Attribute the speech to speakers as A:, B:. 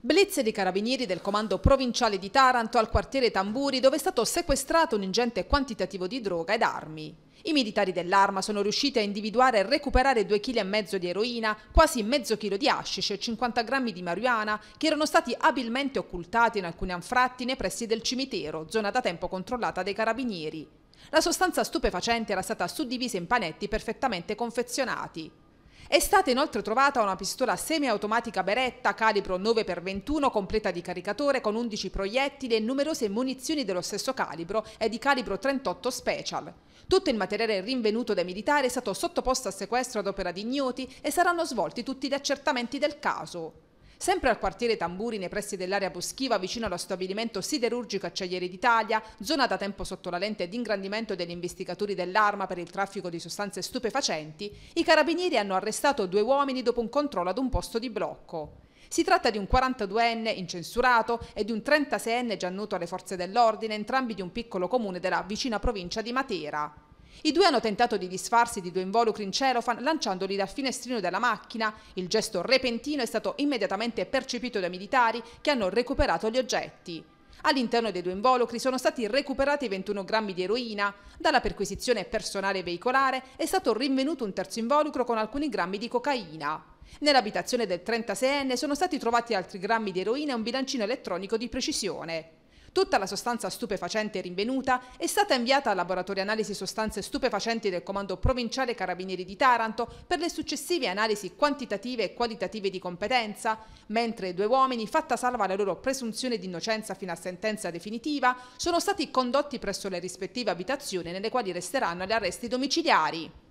A: Blitz dei carabinieri del comando provinciale di Taranto al quartiere Tamburi dove è stato sequestrato un ingente quantitativo di droga ed armi. I militari dell'arma sono riusciti a individuare e recuperare 2,5 kg di eroina, quasi mezzo chilo di hashish e 50 grammi di marijuana che erano stati abilmente occultati in alcuni anfratti nei pressi del cimitero, zona da tempo controllata dai carabinieri. La sostanza stupefacente era stata suddivisa in panetti perfettamente confezionati. È stata inoltre trovata una pistola semiautomatica Beretta calibro 9x21 completa di caricatore con 11 proiettili e numerose munizioni dello stesso calibro e di calibro 38 Special. Tutto il materiale rinvenuto dai militari è stato sottoposto a sequestro ad opera di ignoti e saranno svolti tutti gli accertamenti del caso. Sempre al quartiere Tamburi, nei pressi dell'area boschiva, vicino allo stabilimento siderurgico Acciaieri d'Italia, zona da tempo sotto la lente di ingrandimento degli investigatori dell'arma per il traffico di sostanze stupefacenti, i carabinieri hanno arrestato due uomini dopo un controllo ad un posto di blocco. Si tratta di un 42enne incensurato e di un 36enne già noto alle forze dell'ordine, entrambi di un piccolo comune della vicina provincia di Matera. I due hanno tentato di disfarsi di due involucri in celofan lanciandoli dal finestrino della macchina. Il gesto repentino è stato immediatamente percepito dai militari che hanno recuperato gli oggetti. All'interno dei due involucri sono stati recuperati 21 grammi di eroina. Dalla perquisizione personale veicolare è stato rinvenuto un terzo involucro con alcuni grammi di cocaina. Nell'abitazione del 36enne sono stati trovati altri grammi di eroina e un bilancino elettronico di precisione. Tutta la sostanza stupefacente rinvenuta è stata inviata al laboratorio analisi sostanze stupefacenti del Comando Provinciale Carabinieri di Taranto per le successive analisi quantitative e qualitative di competenza, mentre due uomini, fatta salva la loro presunzione di innocenza fino a sentenza definitiva, sono stati condotti presso le rispettive abitazioni nelle quali resteranno gli arresti domiciliari.